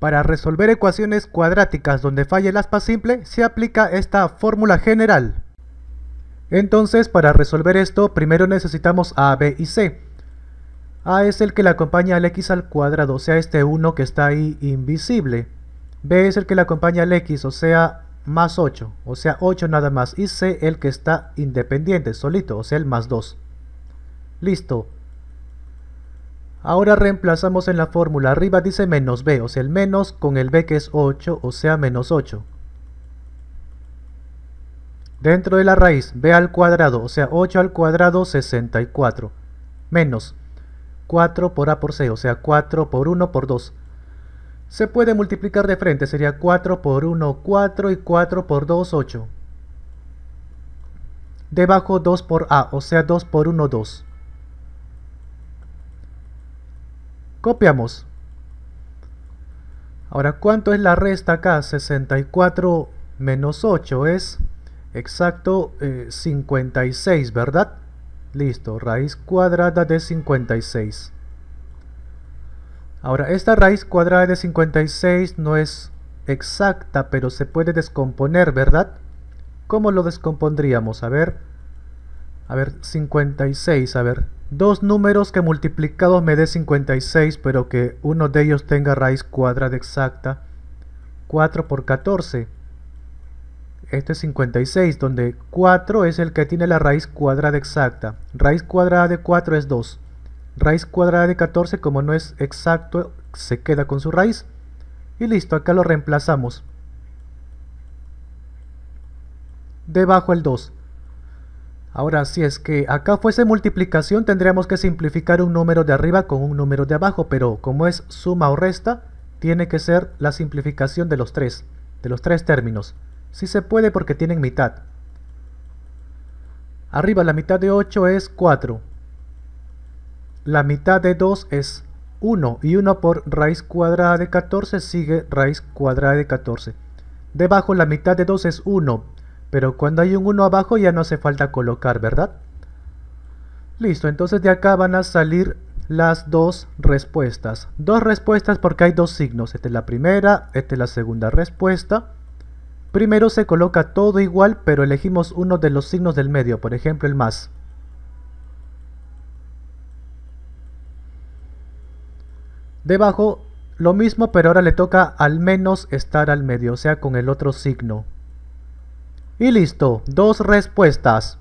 Para resolver ecuaciones cuadráticas donde falla el aspa simple, se aplica esta fórmula general. Entonces, para resolver esto, primero necesitamos a, b y c. a es el que le acompaña al x al cuadrado, o sea, este 1 que está ahí invisible. b es el que le acompaña al x, o sea, más 8, o sea, 8 nada más. Y c el que está independiente, solito, o sea, el más 2. Listo. Ahora reemplazamos en la fórmula arriba dice menos b, o sea el menos con el b que es 8, o sea menos 8. Dentro de la raíz, b al cuadrado, o sea 8 al cuadrado, 64. Menos 4 por a por c, o sea 4 por 1 por 2. Se puede multiplicar de frente, sería 4 por 1, 4 y 4 por 2, 8. Debajo 2 por a, o sea 2 por 1, 2. Copiamos. Ahora, ¿cuánto es la resta acá? 64 menos 8 es exacto 56, eh, ¿verdad? Listo, raíz cuadrada de 56. Ahora, esta raíz cuadrada de 56 no es exacta, pero se puede descomponer, ¿verdad? ¿Cómo lo descompondríamos? A ver, a ver, 56, a ver, Dos números que multiplicados me dé 56, pero que uno de ellos tenga raíz cuadrada exacta. 4 por 14. Este es 56, donde 4 es el que tiene la raíz cuadrada exacta. Raíz cuadrada de 4 es 2. Raíz cuadrada de 14, como no es exacto, se queda con su raíz. Y listo, acá lo reemplazamos. Debajo el 2. Ahora, si es que acá fuese multiplicación, tendríamos que simplificar un número de arriba con un número de abajo, pero como es suma o resta, tiene que ser la simplificación de los tres, de los tres términos. Si sí se puede porque tienen mitad. Arriba la mitad de 8 es 4. La mitad de 2 es 1 y 1 por raíz cuadrada de 14 sigue raíz cuadrada de 14. Debajo la mitad de 2 es 1 pero cuando hay un 1 abajo ya no hace falta colocar, ¿verdad? Listo, entonces de acá van a salir las dos respuestas. Dos respuestas porque hay dos signos. Esta es la primera, esta es la segunda respuesta. Primero se coloca todo igual, pero elegimos uno de los signos del medio, por ejemplo el más. Debajo lo mismo, pero ahora le toca al menos estar al medio, o sea con el otro signo. Y listo, dos respuestas.